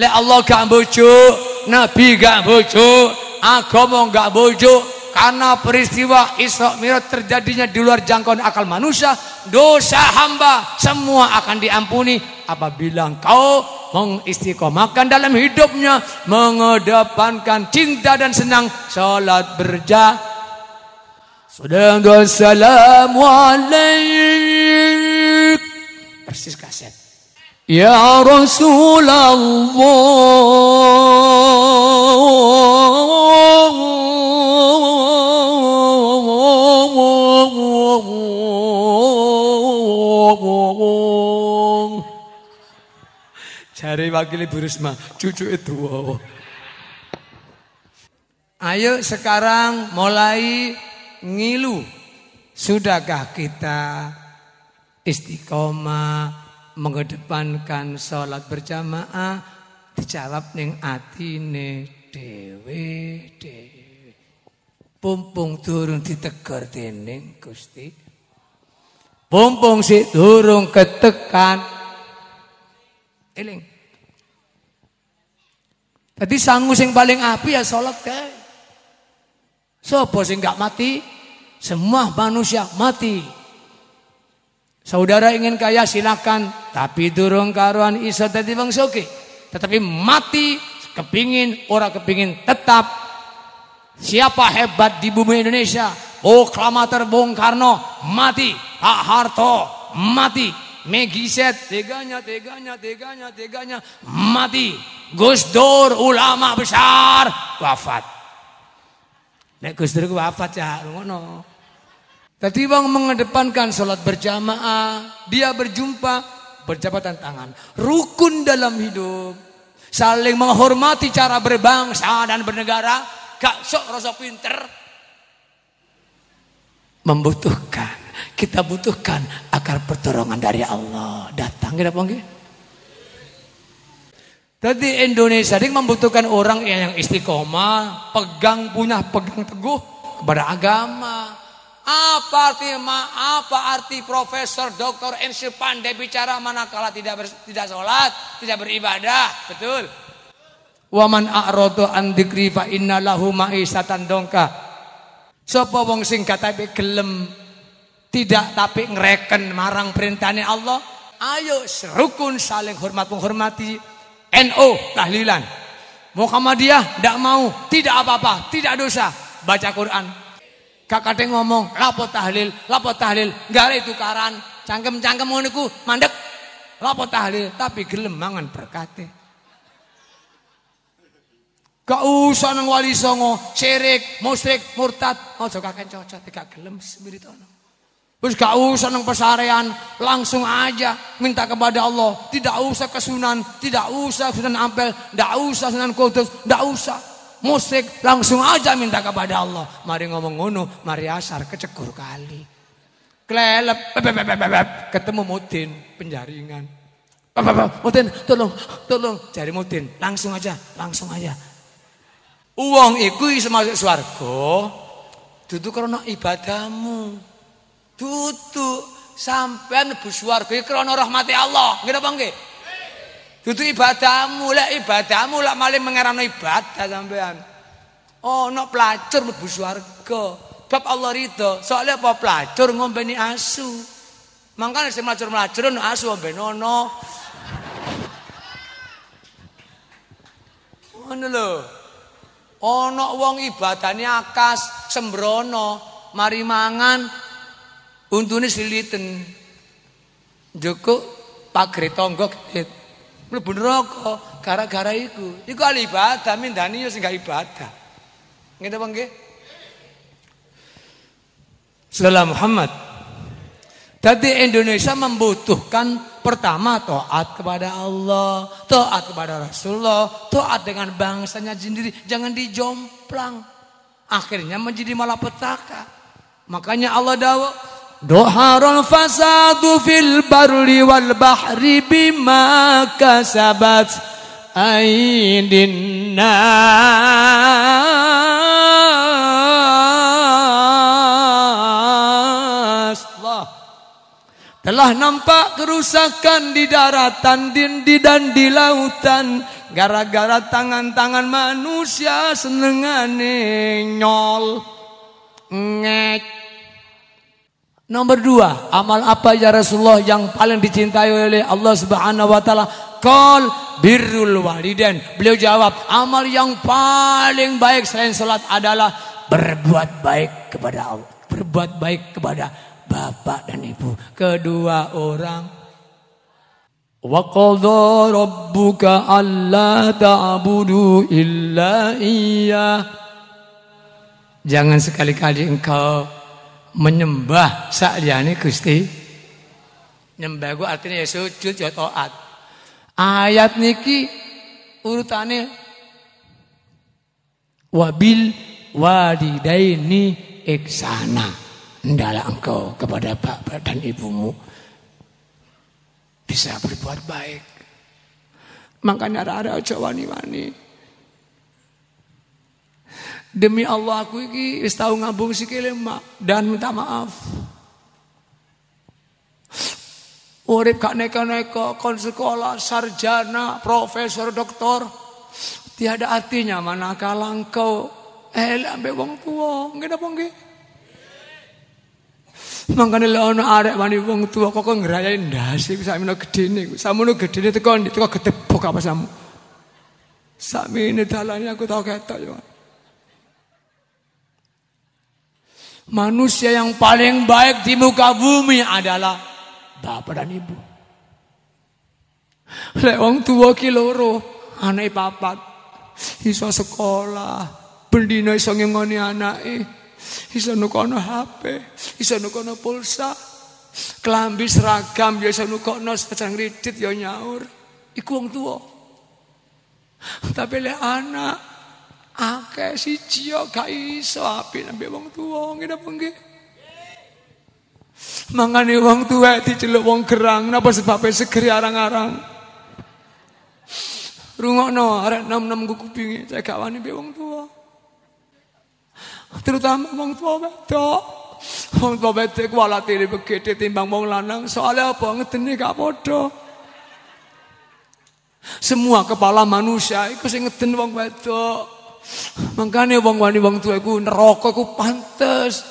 Lek Allah gak bujuk, Nabi gak bujuk, agama gak bujuk, karena peristiwa Isra Mi'raj terjadinya di luar jangkauan akal manusia, dosa hamba semua akan diampuni apabila engkau mengistiqomahkan dalam hidupnya mengedepankan cinta dan senang salat berjamaah. Sallallahu alaihi Persis kaset. يا رسول الله Jari wakili Bu Risma, cucu itu. Ayo sekarang mulai ngilu. Sudahkah kita istiqomah mengedepankan sholat berjamaah dijawab ning atine dewe dewe pumpung di ditegur dening Gusti pumpung si turun ketekan eling Tadi sanggup sing paling api ya sholat kae. Sopo sing gak mati? Semua manusia mati. Saudara ingin kaya silakan, tapi durung karuan iso dadi wong sugih. Tetapi mati kepingin ora kepingin tetap siapa hebat di bumi Indonesia? Oh, Klamater, Bung Karno mati, Pak Harto mati, Megiset teganya teganya teganya teganya mati. Gus Dur ulama besar wafat. Nek Gus Dur wafat ya ngono. Tadi bang mengedepankan sholat berjamaah, dia berjumpa, berjabatan tangan. Rukun dalam hidup. Saling menghormati cara berbangsa dan bernegara. Gak sok rosok pinter. Membutuhkan. Kita butuhkan akar pertolongan dari Allah. Datang kita panggil. Tadi Indonesia ini membutuhkan orang yang istiqomah, pegang punya, pegang teguh kepada agama apa arti ma, apa arti profesor, doktor, ensi pandai bicara manakala tidak ber, tidak sholat, tidak beribadah, betul? Waman a'radu an dzikri fa inna lahu ma'isatan dongka. Sopo wong sing katape gelem tidak tapi ngereken marang perintahnya Allah, ayo serukun saling hormat menghormati NO tahlilan. Muhammadiyah tidak mau, tidak apa-apa, tidak dosa. Baca Quran, Kakate ngomong, lapo tahlil, lapo tahlil, itu karan cangkem-cangkem moniku mandek. Lapo tahlil, tapi gelemangan perkata. berkate. Gak usah nang wali songo, syirik, musrik murtad. Aja kakek cocok, tidak gelem spirit Terus gak usah nang pesarean, langsung aja minta kepada Allah. Tidak usah kesunan tidak usah sunan ampel, tidak usah sunan kudus, tidak usah. Musik langsung aja minta kepada Allah. Mari ngomong ngono, mari asar kecekur kali. Klelep, ketemu Mudin, penjaringan. Mudin, tolong, tolong, cari Mudin, langsung aja, langsung aja. Uang iku iso masuk swarga, dudu karena ibadahmu. dudu sampean mlebu swarga karena rahmati Allah. Ngira apa nggih? Dudu ibadahmu lah ibadahmu lah malah mengerano ibadah sampean. Oh, no pelacur mlebu swarga. Bab Allah itu Soalnya apa pelacur ngombeni asu. Mangkal sing melacur-melacur no asu ombe nono. Ngono lho. Ana wong ni akas sembrono, mari mangan untune siliten. Joko pagre tonggok mlebu neraka gara-gara iku. Iku ahli ibadah, mindani yo sing ibadah. Ngene apa nggih? Saudara Muhammad. Tadi Indonesia membutuhkan pertama taat kepada Allah, taat kepada Rasulullah, taat dengan bangsanya sendiri, jangan dijomplang. Akhirnya menjadi malapetaka. Makanya Allah dawa, Doharul fasadu fil barri wal bahri bima kasabat aidin nas. Allah. Telah nampak kerusakan di daratan, dindi dan di lautan gara-gara tangan-tangan manusia senengane nyol ngek Nomor dua, amal apa ya Rasulullah yang paling dicintai oleh Allah Subhanahu wa taala? Qol birrul walidain. Beliau jawab, amal yang paling baik selain salat adalah berbuat baik kepada Allah, berbuat baik kepada bapak dan ibu, kedua orang وقضى ربك Allah ta'budu illa إياه iya. Jangan sekali-kali engkau menyembah sakliyane Gusti nyembah ku artinya ya sujud ya taat ayat niki urutane wabil walidaini iksana hendalah engkau kepada bapak dan ibumu bisa berbuat baik makanya ada-ada aja wani-wani Demi Allah aku iki wis tau ngambung sikile mak dan minta maaf. Urip gak neko-neko, kon sekolah, sarjana, profesor, doktor. Tiada artinya manakala engkau eh ambek wong tua, ngene apa nggih? Mangkane lek ana arek wani wong tua kok ngrayai mino ndase iku sakmene gedene, sakmono gedene teko teko gedebok apa samu. Sakmene dalane aku tau ketok yo. Manusia yang paling baik di muka bumi adalah bapak dan ibu. Lewang tua kiloro anak papat. Iso sekolah, bendina iso anak anake. Iso nukono HP, iso nukono pulsa. Kelambi seragam ya iso nukono secang kredit ya nyaur. Iku wong Tapi le anak Akeh si cio gak iso apik ambek wong tuwa ngene apa nggih? Mangane wong tuwek diceluk wong gerang napa sebabe segeri ya arang-arang. Rungokno arek nom-nom ku kupinge cek gak wani mbek wong tuwa. Terutama wong tuwa wedok. Wong tuwa wedok ku begede timbang wong lanang. Soale apa ngedene gak padha. Semua kepala manusia iku sing ngeden wong wedok. Mangkane wong wani wong tuwa iku neraka iku pantes.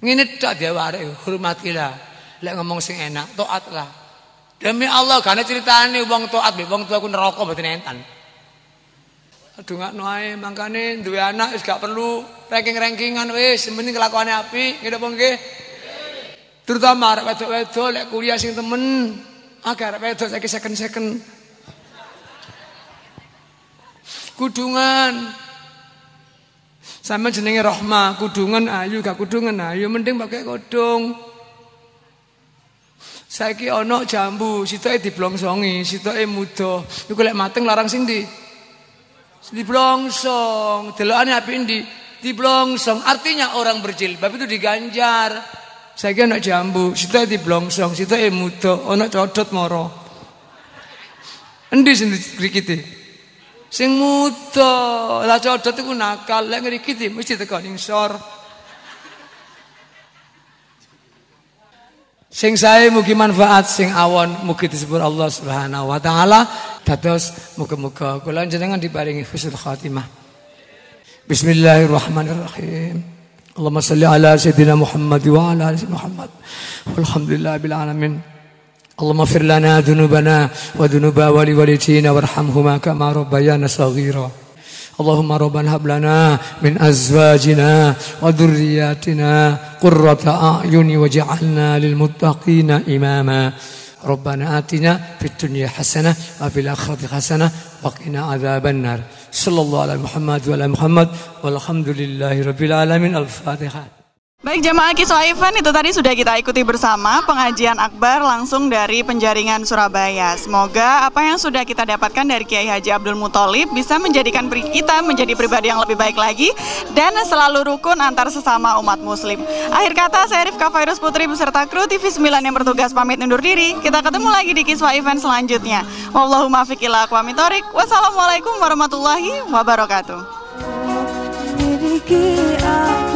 Ngene dia deware hormatilah. Lek ngomong sing enak, taatlah. Demi Allah gane critane wong taat mbek wong tuwa iku neraka mboten enten. Aduh ae mangkane duwe anak wis gak perlu ranking-rankingan wis penting kelakuane apik ngene apa nggih? Terutama arek wedok-wedok lek kuliah sing temen agar wedok saiki second-second Kudungan. Sama jenenge Rohma, kudungan ayu gak kudungan ayu mending pakai Saya Saiki ono jambu, situ sitoke diblongsongi, sitoke muda. itu lek mateng larang sing ndi? Diblongsong. Delokane api di, Diblongsong. Artinya orang berjilbab itu diganjar. Saiki ono jambu, situ sitoke diblongsong, sitoke muda, ono codot moro. Endi sing dikikiti? Sing muda, lah codot iku nakal, lek ngriki di mesti teko ning sor. Sing sae mugi manfaat sing awon mugi disebut Allah Subhanahu wa taala. Dados muga-muga kula jenengan diparingi husnul khatimah. Bismillahirrahmanirrahim. ala صل Muhammad wa ala ala ال Muhammad والحمد bil alamin اللهم اغفر لنا ذنوبنا وذنوب والوالدين وارحمهما كما ربيانا صغيرا اللهم ربنا هب لنا من أزواجنا وذرياتنا قرة أعين واجعلنا للمتقين إماما ربنا آتنا في الدنيا حسنة وفي الآخرة حسنة وقنا عذاب النار صلى الله على محمد وعلى محمد والحمد لله رب العالمين الفاتحة Baik jemaah event itu tadi sudah kita ikuti bersama pengajian akbar langsung dari penjaringan Surabaya. Semoga apa yang sudah kita dapatkan dari Kiai Haji Abdul Muthalib bisa menjadikan kita menjadi pribadi yang lebih baik lagi dan selalu rukun antar sesama umat muslim. Akhir kata saya Rifka Fairus Putri beserta kru TV9 yang bertugas pamit undur diri. Kita ketemu lagi di kiswa event selanjutnya. Wallahumma kuamitorik. Wassalamualaikum warahmatullahi wabarakatuh.